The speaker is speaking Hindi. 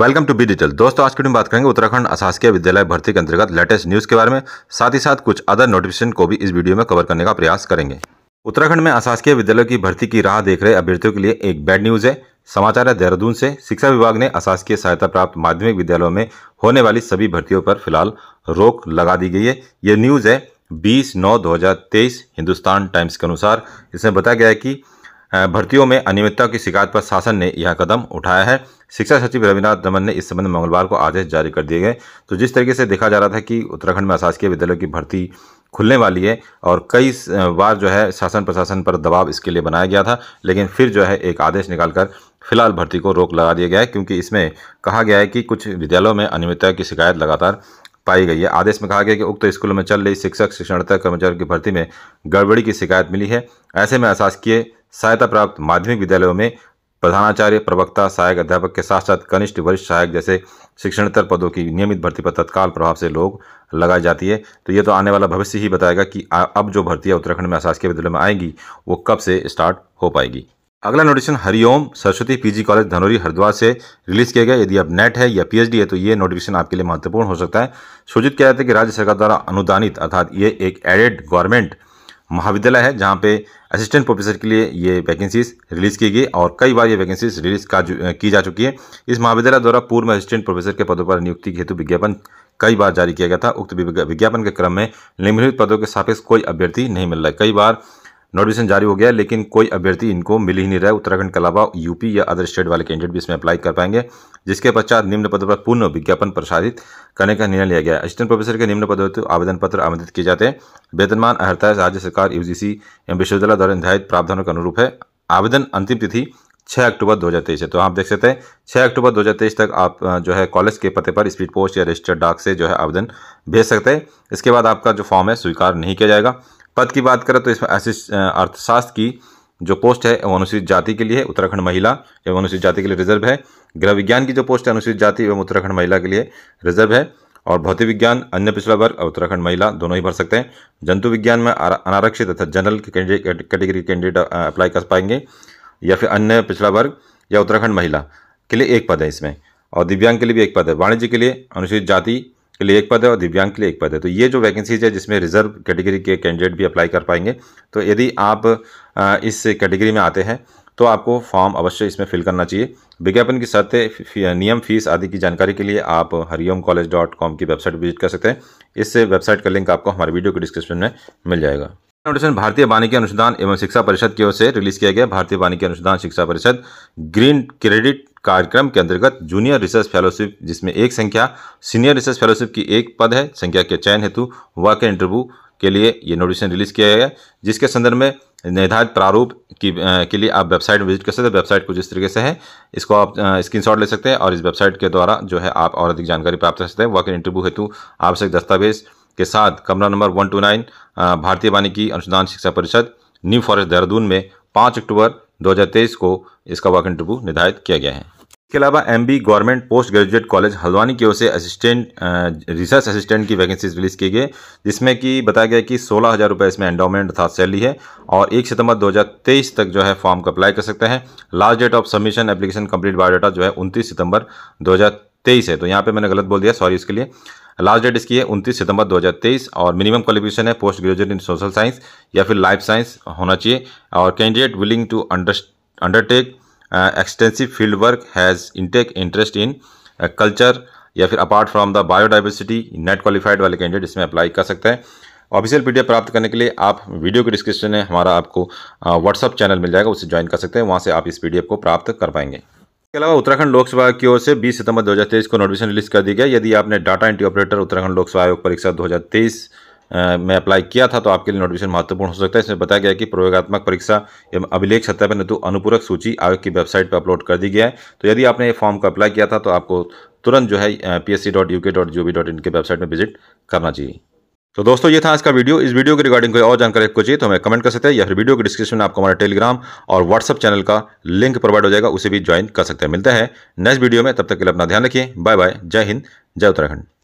वेलकम टू बी डिटेल दोस्तों आज की वीडियो बात करेंगे उत्तराखंड अशासकीय विद्यालय भर्ती के अंतर्गत लेटेस्ट न्यूज़ के बारे में साथ ही साथ कुछ अदर नोटिफिकेशन को भी इस वीडियो में कवर करने का प्रयास करेंगे उत्तराखंड में अशासकीय विद्यालय की भर्ती की राह देख रहे अभ्यर्थियों के लिए एक बैड न्यूज़ है समाचार है देहरादून से शिक्षा विभाग ने अशासकीय सहायता प्राप्त माध्यमिक विद्यालयों में होने वाली सभी भर्तियों पर फिलहाल रोक लगा दी गई है ये न्यूज़ है बीस नौ दो हिंदुस्तान टाइम्स के अनुसार इसमें बताया गया है कि भर्तियों में अनियमितता की शिकायत पर शासन ने यह कदम उठाया है शिक्षा सचिव रविनाथ दमन ने इस संबंध में मंगलवार को आदेश जारी कर दिए गए तो जिस तरीके से देखा जा रहा था कि उत्तराखंड में अशासकीय विद्यालयों की भर्ती खुलने वाली है और कई बार जो है शासन प्रशासन पर दबाव इसके लिए बनाया गया था लेकिन फिर जो है एक आदेश निकालकर फिलहाल भर्ती को रोक लगा दिया गया है क्योंकि इसमें कहा गया है कि कुछ विद्यालयों में अनियमितता की शिकायत लगातार पाई गई है आदेश में कहा गया कि उक्त स्कूलों में चल रही शिक्षक शिक्षणता कर्मचारियों की भर्ती में गड़बड़ी की शिकायत मिली है ऐसे में अशासकीय सहायता प्राप्त माध्यमिक विद्यालयों में प्रधानाचार्य प्रवक्ता सहायक अध्यापक के साथ साथ कनिष्ठ वरिष्ठ सहायक जैसे शिक्षणतर पदों की नियमित भर्ती पर तत्काल प्रभाव से लोग लगाई जाती है तो ये तो आने वाला भविष्य ही बताएगा कि अब जो भर्ती है उत्तराखंड में अशासकीय विद्यालय में आएगी वो कब से स्टार्ट हो पाएगी अगला notification Hariom Saraswati PG college Dhanauri Haridwar से रिलीज किया गया यदि अब नेट है या पीएचडी है तो ये नोटिफिकेशन आपके लिए महत्वपूर्ण हो सकता है सूचित किया जाता है कि राज्य सरकार द्वारा अनुदानित अर्थात ये एक एडेड गवर्नमेंट महाविद्यालय है जहाँ पे असिस्टेंट प्रोफेसर के लिए ये वैकेंसीज रिलीज़ की गई और कई बार ये वैकेंसीज रिलीज की जा चुकी है इस महाविद्यालय द्वारा पूर्व असिस्टेंट प्रोफेसर के पदों पर नियुक्ति हेतु विज्ञापन कई बार जारी किया गया था उक्त विज्ञापन के क्रम में निम्नलिखित पदों के सापेक्ष कोई अभ्यर्थी नहीं मिल रहा कई बार नोटिफिकेशन जारी हो गया लेकिन कोई अभ्यर्थी इनको मिल ही नहीं रहा है उत्तराखंड के अलावा यूपी या अदर स्टेट वाले कैंडिडेट भी इसमें अप्लाई कर पाएंगे जिसके पश्चात निम्न पद पर पूर्ण विज्ञापन प्रसारित करने का निर्णय लिया गया असिस्टेंट प्रोफेसर के निम्न पद हेतु आवेदन पत्र आमंत्रित किए जाते हैं वेतनमान अर्हता राज्य सरकार यूजीसी एवं विश्वविद्यालय द्वारा निर्धारित प्रावधानों के अनुरूप है आवेदन अंतिम तिथि छः अक्टूबर दो है तो आप देख सकते हैं छः अक्टूबर दो तक आप जो है कॉलेज के पते पर स्पीड पोस्ट या रजिस्टर्ड डाक से जो है आवेदन भेज सकते हैं इसके बाद आपका जो फॉर्म है स्वीकार नहीं किया जाएगा पद की बात करें तो इसमें अर्थशास्त्र की जो पोस्ट है वो अनुसूचित जाति के लिए उत्तराखंड महिला एवं अनुसूचित जाति के लिए रिजर्व है गृह विज्ञान की जो पोस्ट है अनुसूचित जाति एवं उत्तराखंड महिला के लिए रिजर्व है और भौतिक विज्ञान अन्य पिछड़ा वर्ग और उत्तराखंड महिला दोनों ही भर सकते हैं जंतु विज्ञान में अनारक्षित तथा जनरल कैटेगरी कैंडिडेट अप्लाई कर पाएंगे या फिर अन्य पिछड़ा वर्ग या उत्तराखंड महिला के लिए एक पद है इसमें और दिव्यांग के लिए भी एक पद है वाणिज्य के लिए अनुसूचित जाति के लिए एक पद है और दिव्यांग के लिए एक पद है तो ये जो वैकेंसीज है जिसमें रिजर्व कैटेगरी के कैंडिडेट भी अप्लाई कर पाएंगे तो यदि आप इस कैटेगरी में आते हैं तो आपको फॉर्म अवश्य इसमें फिल करना चाहिए विज्ञापन की शर्तें नियम फीस आदि की जानकारी के लिए आप हरिओम कॉलेज डॉट कॉम की वेबसाइट विजिट कर सकते हैं इस वेबसाइट का लिंक आपको हमारे वीडियो के डिस्क्रिप्शन में मिल जाएगा नोटेशन भारतीय वानिकी अनुसंधान एवं शिक्षा परिषद की ओर से रिलीज किया गया भारतीय वानिकी अनुसंधान शिक्षा परिषद ग्रीन क्रेडिट कार्यक्रम के अंतर्गत जूनियर रिसर्च फेलोशिप जिसमें एक संख्या सीनियर रिसर्च फेलोशिप की एक पद है संख्या के चयन हेतु वर्क इंटरव्यू के लिए ये नोटिफिकेशन रिलीज किया गया जिसके संदर्भ में निर्धारित प्रारूप की के लिए आप वेबसाइट विजिट कर सकते हैं वेबसाइट कुछ इस तरीके से है इसको आप स्क्रीनशॉट ले सकते हैं और इस वेबसाइट के द्वारा जो है आप और अधिक जानकारी प्राप्त कर सकते हैं वर्क इंटरव्यू हेतु आवश्यक दस्तावेज के साथ कमरा नंबर वन टू नाइन भारतीय वानिकी अनुसंधान शिक्षा परिषद न्यू फॉरेस्ट देहरादून में पाँच अक्टूबर 2023 को इसका वर्क इंटरव्यू निर्धारित किया गया है इसके अलावा M B government post graduate college Haldwani की ओर से असिस्टेंट रिसर्च असिस्टेंट की वैकेंसीज रिलीज़ की गई जिसमें कि बताया गया कि सोलह हज़ार रुपये इसमें एंडोमेंट अर्थात सैलरी है और एक सितंबर 2023 तक जो है फॉर्म को अप्लाई कर सकते हैं last date of submission application complete biodata जो है उनतीस सितंबर दो है तो यहाँ पर मैंने गलत बोल दिया सॉरी इसके लिए लास्ट डेट इसकी है उनतीस सितंबर 2023 और मिनिमम क्वालिफिकेशन है post graduate in social science या फिर लाइफ साइंस होना चाहिए और candidate willing to undertake extensive field work has intake interest in culture या फिर apart from the biodiversity NET qualified वाले कैंडिडेट इसमें अप्लाई कर सकते हैं ऑफिशियल पीडीएफ प्राप्त करने के लिए आप वीडियो के डिस्क्रिप्शन में हमारा आपको व्हाट्सअप uh, चैनल मिल जाएगा उसे ज्वाइन कर सकते हैं वहाँ से आप इस पीडीएफ को प्राप्त कर पाएंगे इसके अलावा उत्तराखंड लोक सेवा की ओर से 20 सितंबर 2023 को नोटिफिकेशन रिलीज कर दी गया यदि आपने डाटा एंट्री ऑपरेटर उत्तराखंड लोक सेवा आयोग परीक्षा में अप्लाई किया था तो आपके लिए नोटिफिकेशन महत्वपूर्ण हो सकता है इसमें बताया गया कि प्रयोगात्मक परीक्षा एवं अभिलेख सत्यापन हेतु अनुपूरक सूची आयोग की वेबसाइट पर अपलोड कर दी गया है तो यदि आपने ये फॉर्म को अप्लाई किया था तो आपको तुरंत जो है P S C dot K dot G dot की वेबसाइट में विजिट करना चाहिए तो दोस्तों ये था आज का वीडियो इस वीडियो के रिगार्डिंग कोई और जानकारी आपको चाहिए तो हमें कमेंट कर सकते हैं या फिर वीडियो के डिस्क्रिप्शन में आपको हमारा टेलीग्राम और व्हाट्सअप चैनल का लिंक प्रोवाइड हो जाएगा उसे भी ज्वाइन कर सकते हैं मिलता है नेक्स्ट वीडियो में तब तक के लिए अपना ध्यान रखिए बाय बाय जय हिंद जय उत्तराखंड